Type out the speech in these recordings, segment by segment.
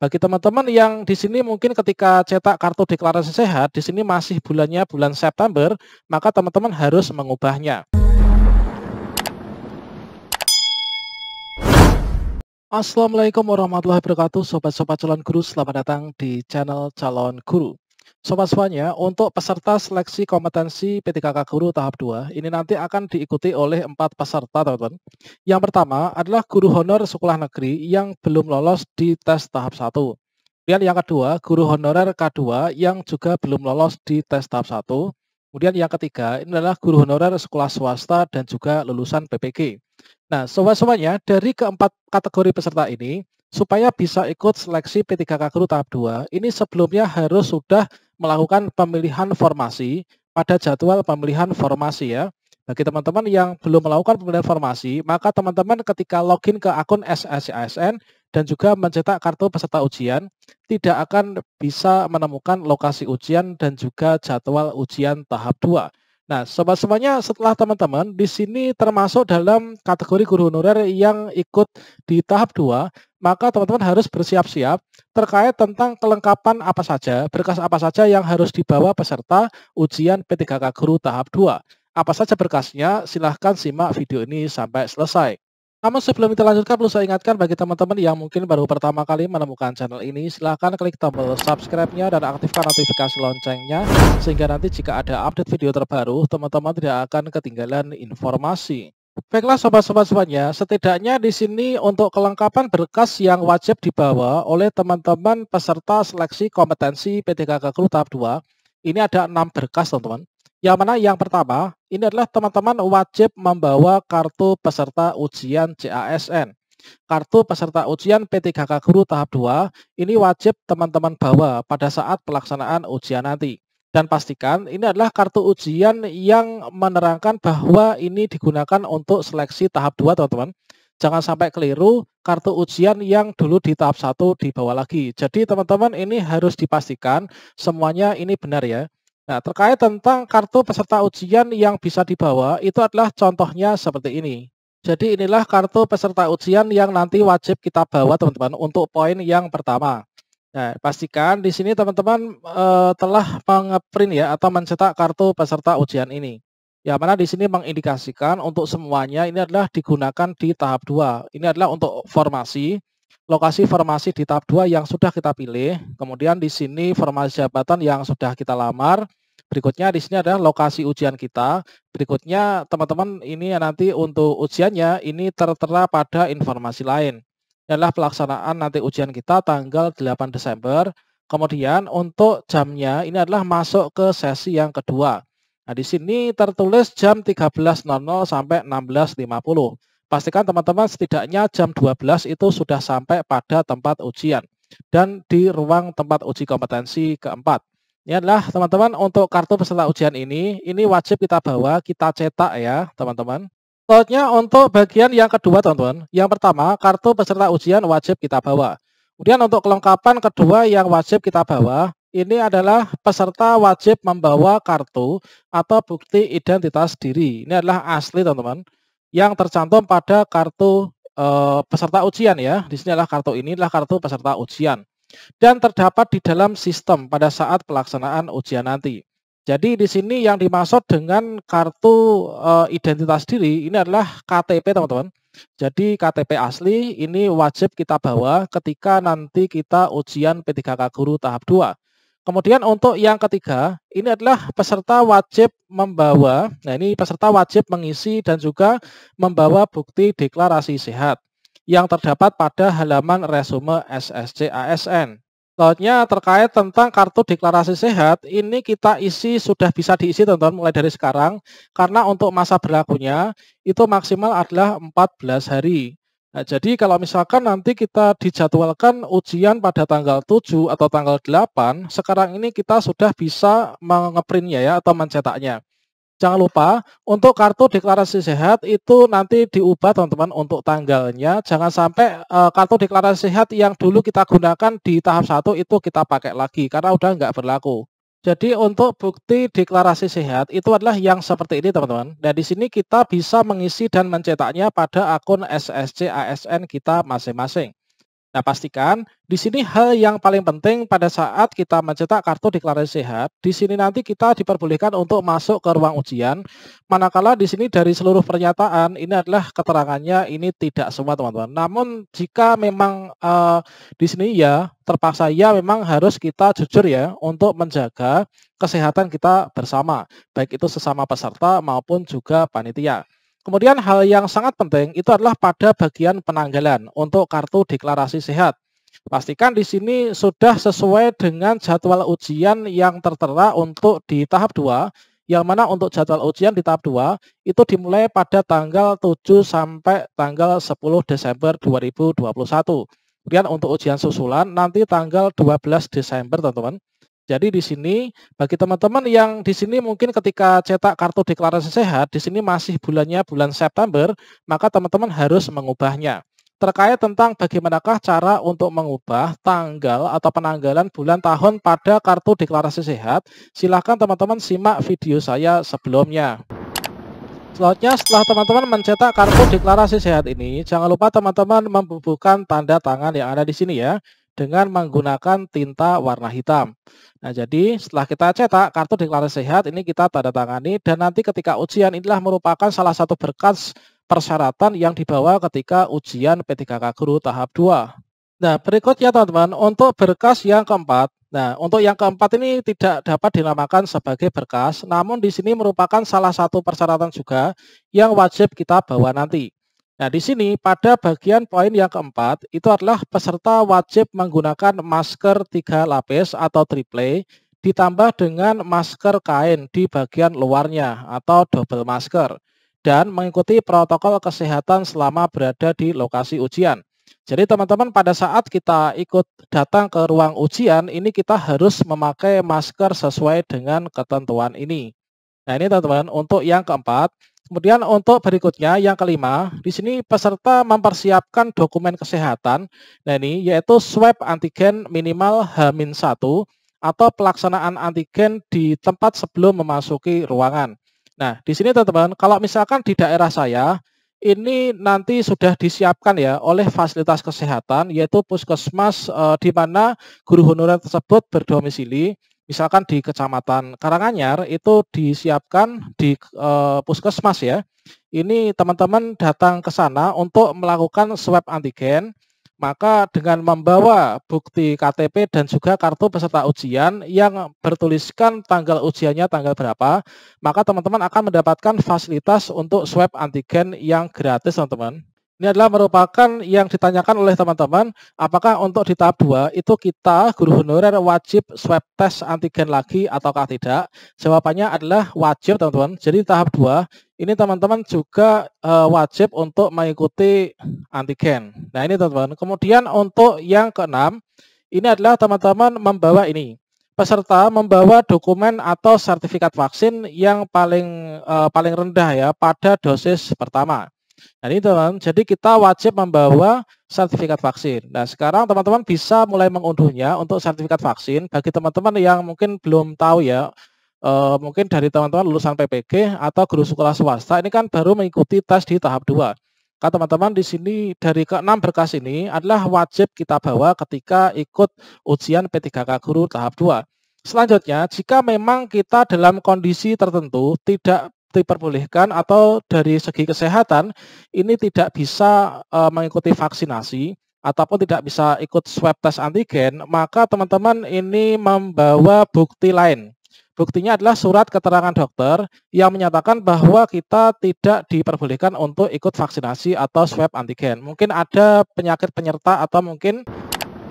Bagi teman-teman yang di sini mungkin ketika cetak kartu deklarasi sehat, di sini masih bulannya bulan September, maka teman-teman harus mengubahnya. Assalamualaikum warahmatullahi wabarakatuh, sobat-sobat calon guru, selamat datang di channel Calon Guru. Sobat semuanya, untuk peserta seleksi kompetensi P3K Guru tahap 2, ini nanti akan diikuti oleh empat peserta, teman-teman. Yang pertama adalah guru honor sekolah negeri yang belum lolos di tes tahap 1. Kemudian yang kedua, guru honorer K2 yang juga belum lolos di tes tahap 1. Kemudian yang ketiga, ini adalah guru honorer sekolah swasta dan juga lulusan PPG. Nah, sobat semuanya, dari keempat kategori peserta ini, supaya bisa ikut seleksi P3K Guru tahap 2, ini sebelumnya harus sudah melakukan pemilihan formasi pada jadwal pemilihan formasi ya. Bagi teman-teman yang belum melakukan pemilihan formasi, maka teman-teman ketika login ke akun SSISN dan juga mencetak kartu peserta ujian, tidak akan bisa menemukan lokasi ujian dan juga jadwal ujian tahap 2. Nah, sobat semuanya, setelah teman-teman di sini termasuk dalam kategori guru honorer yang ikut di tahap 2, maka teman-teman harus bersiap-siap terkait tentang kelengkapan apa saja, berkas apa saja yang harus dibawa peserta ujian P3K guru tahap 2. Apa saja berkasnya, silahkan simak video ini sampai selesai. Namun sebelum kita lanjutkan, perlu saya ingatkan bagi teman-teman yang mungkin baru pertama kali menemukan channel ini, silahkan klik tombol subscribe-nya dan aktifkan notifikasi loncengnya, sehingga nanti jika ada update video terbaru, teman-teman tidak akan ketinggalan informasi. Baiklah sobat-sobat semuanya, setidaknya di sini untuk kelengkapan berkas yang wajib dibawa oleh teman-teman peserta seleksi kompetensi PTKK tahap 2, ini ada enam berkas teman-teman. Yang mana yang pertama, ini adalah teman-teman wajib membawa kartu peserta ujian CASN, Kartu peserta ujian P3K Guru tahap 2 ini wajib teman-teman bawa pada saat pelaksanaan ujian nanti. Dan pastikan ini adalah kartu ujian yang menerangkan bahwa ini digunakan untuk seleksi tahap 2 teman-teman. Jangan sampai keliru kartu ujian yang dulu di tahap 1 dibawa lagi. Jadi teman-teman ini harus dipastikan semuanya ini benar ya. Nah, terkait tentang kartu peserta ujian yang bisa dibawa, itu adalah contohnya seperti ini. Jadi inilah kartu peserta ujian yang nanti wajib kita bawa teman-teman untuk poin yang pertama. Nah, pastikan di sini teman-teman e, telah mengeprint ya atau mencetak kartu peserta ujian ini. Ya, mana di sini mengindikasikan untuk semuanya ini adalah digunakan di tahap 2. Ini adalah untuk formasi, lokasi formasi di tahap 2 yang sudah kita pilih. Kemudian di sini formasi jabatan yang sudah kita lamar. Berikutnya di sini adalah lokasi ujian kita. Berikutnya teman-teman ini ya nanti untuk ujiannya ini tertera pada informasi lain. Adalah pelaksanaan nanti ujian kita tanggal 8 Desember. Kemudian untuk jamnya ini adalah masuk ke sesi yang kedua. Nah, di sini tertulis jam 13.00 sampai 16.50. Pastikan teman-teman setidaknya jam 12 itu sudah sampai pada tempat ujian dan di ruang tempat uji kompetensi keempat. Ini adalah teman-teman untuk kartu peserta ujian ini, ini wajib kita bawa, kita cetak ya teman-teman. Selanjutnya untuk bagian yang kedua teman-teman. Yang pertama, kartu peserta ujian wajib kita bawa. Kemudian untuk kelengkapan kedua yang wajib kita bawa, ini adalah peserta wajib membawa kartu atau bukti identitas diri. Ini adalah asli teman-teman, yang tercantum pada kartu e, peserta ujian ya. Di sini adalah kartu ini adalah kartu peserta ujian dan terdapat di dalam sistem pada saat pelaksanaan ujian nanti. Jadi di sini yang dimaksud dengan kartu e, identitas diri ini adalah KTP teman-teman. Jadi KTP asli ini wajib kita bawa ketika nanti kita ujian P3K Guru tahap 2. Kemudian untuk yang ketiga, ini adalah peserta wajib membawa, nah ini peserta wajib mengisi dan juga membawa bukti deklarasi sehat yang terdapat pada halaman resume SSC ASN. Selanjutnya terkait tentang kartu deklarasi sehat, ini kita isi sudah bisa diisi teman-teman mulai dari sekarang karena untuk masa berlakunya itu maksimal adalah 14 hari. Nah, jadi kalau misalkan nanti kita dijadwalkan ujian pada tanggal 7 atau tanggal 8, sekarang ini kita sudah bisa mengeprintnya ya atau mencetaknya. Jangan lupa untuk kartu deklarasi sehat itu nanti diubah teman-teman untuk tanggalnya. Jangan sampai e, kartu deklarasi sehat yang dulu kita gunakan di tahap 1 itu kita pakai lagi karena udah nggak berlaku. Jadi untuk bukti deklarasi sehat itu adalah yang seperti ini teman-teman. Dan di sini kita bisa mengisi dan mencetaknya pada akun SSC ASN kita masing-masing. Nah, pastikan di sini hal yang paling penting pada saat kita mencetak kartu deklarasi sehat, di sini nanti kita diperbolehkan untuk masuk ke ruang ujian, manakala di sini dari seluruh pernyataan ini adalah keterangannya ini tidak semua teman-teman. Namun jika memang uh, di sini ya terpaksa ya memang harus kita jujur ya untuk menjaga kesehatan kita bersama, baik itu sesama peserta maupun juga panitia. Kemudian hal yang sangat penting itu adalah pada bagian penanggalan untuk kartu deklarasi sehat. Pastikan di sini sudah sesuai dengan jadwal ujian yang tertera untuk di tahap 2, yang mana untuk jadwal ujian di tahap 2 itu dimulai pada tanggal 7 sampai tanggal 10 Desember 2021. Kemudian untuk ujian susulan nanti tanggal 12 Desember, teman-teman. Jadi di sini bagi teman-teman yang di sini mungkin ketika cetak kartu deklarasi sehat di sini masih bulannya bulan September, maka teman-teman harus mengubahnya. Terkait tentang bagaimanakah cara untuk mengubah tanggal atau penanggalan bulan tahun pada kartu deklarasi sehat, silakan teman-teman simak video saya sebelumnya. Selanjutnya setelah teman-teman mencetak kartu deklarasi sehat ini, jangan lupa teman-teman membubuhkan tanda tangan yang ada di sini ya dengan menggunakan tinta warna hitam. Nah, jadi setelah kita cetak kartu deklarasi sehat ini kita tanda tangani dan nanti ketika ujian inilah merupakan salah satu berkas persyaratan yang dibawa ketika ujian P3K Guru tahap 2. Nah, berikutnya teman-teman, untuk berkas yang keempat, Nah, untuk yang keempat ini tidak dapat dinamakan sebagai berkas, namun di sini merupakan salah satu persyaratan juga yang wajib kita bawa nanti. Nah, di sini pada bagian poin yang keempat, itu adalah peserta wajib menggunakan masker tiga lapis atau triple ditambah dengan masker kain di bagian luarnya atau double masker dan mengikuti protokol kesehatan selama berada di lokasi ujian. Jadi teman-teman pada saat kita ikut datang ke ruang ujian ini kita harus memakai masker sesuai dengan ketentuan ini. Nah ini teman-teman untuk yang keempat Kemudian untuk berikutnya yang kelima, di sini peserta mempersiapkan dokumen kesehatan, nah ini yaitu swab antigen minimal H-1 atau pelaksanaan antigen di tempat sebelum memasuki ruangan. Nah, di sini teman-teman, kalau misalkan di daerah saya, ini nanti sudah disiapkan ya oleh fasilitas kesehatan, yaitu puskesmas e, di mana guru honorer tersebut berdomisili, misalkan di Kecamatan Karanganyar itu disiapkan di e, puskesmas ya. Ini teman-teman datang ke sana untuk melakukan swab antigen, maka dengan membawa bukti KTP dan juga kartu peserta ujian yang bertuliskan tanggal ujiannya tanggal berapa, maka teman-teman akan mendapatkan fasilitas untuk swab antigen yang gratis, teman-teman. Ini adalah merupakan yang ditanyakan oleh teman-teman, apakah untuk di tahap 2 itu kita guru honorer wajib swab test antigen lagi ataukah tidak? Jawabannya adalah wajib, teman-teman. Jadi tahap 2 ini teman-teman juga e, wajib untuk mengikuti antigen. Nah, ini teman-teman. Kemudian untuk yang keenam, ini adalah teman-teman membawa ini peserta membawa dokumen atau sertifikat vaksin yang paling e, paling rendah ya pada dosis pertama. Nah ini teman, jadi kita wajib membawa sertifikat vaksin. Nah sekarang teman-teman bisa mulai mengunduhnya untuk sertifikat vaksin. Bagi teman-teman yang mungkin belum tahu ya, E, mungkin dari teman-teman lulusan PPG atau guru sekolah swasta ini kan baru mengikuti tes di tahap 2. Karena teman-teman di sini dari keenam berkas ini adalah wajib kita bawa ketika ikut ujian P3K guru tahap 2. Selanjutnya, jika memang kita dalam kondisi tertentu tidak diperbolehkan atau dari segi kesehatan ini tidak bisa e, mengikuti vaksinasi ataupun tidak bisa ikut swab test antigen, maka teman-teman ini membawa bukti lain. Buktinya adalah surat keterangan dokter yang menyatakan bahwa kita tidak diperbolehkan untuk ikut vaksinasi atau swab antigen. Mungkin ada penyakit penyerta atau mungkin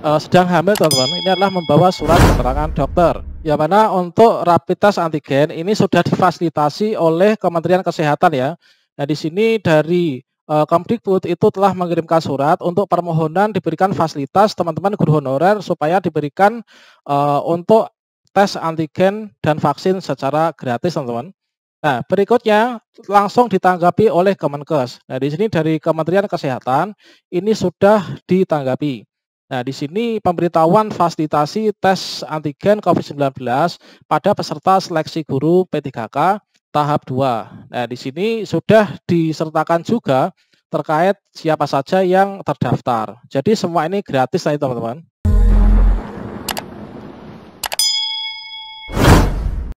uh, sedang hamil, teman-teman. Ini adalah membawa surat keterangan dokter. Ya mana untuk rapid test antigen ini sudah difasilitasi oleh Kementerian Kesehatan ya. Nah di sini dari uh, Kemdikbud itu telah mengirimkan surat untuk permohonan diberikan fasilitas teman-teman guru honorer supaya diberikan uh, untuk tes antigen dan vaksin secara gratis teman-teman. Nah, berikutnya langsung ditanggapi oleh Kemenkes. Nah, di sini dari Kementerian Kesehatan ini sudah ditanggapi. Nah, di sini pemberitahuan fasilitasi tes antigen COVID-19 pada peserta seleksi guru P3K tahap 2. Nah, di sini sudah disertakan juga terkait siapa saja yang terdaftar. Jadi semua ini gratis nih ya, teman-teman.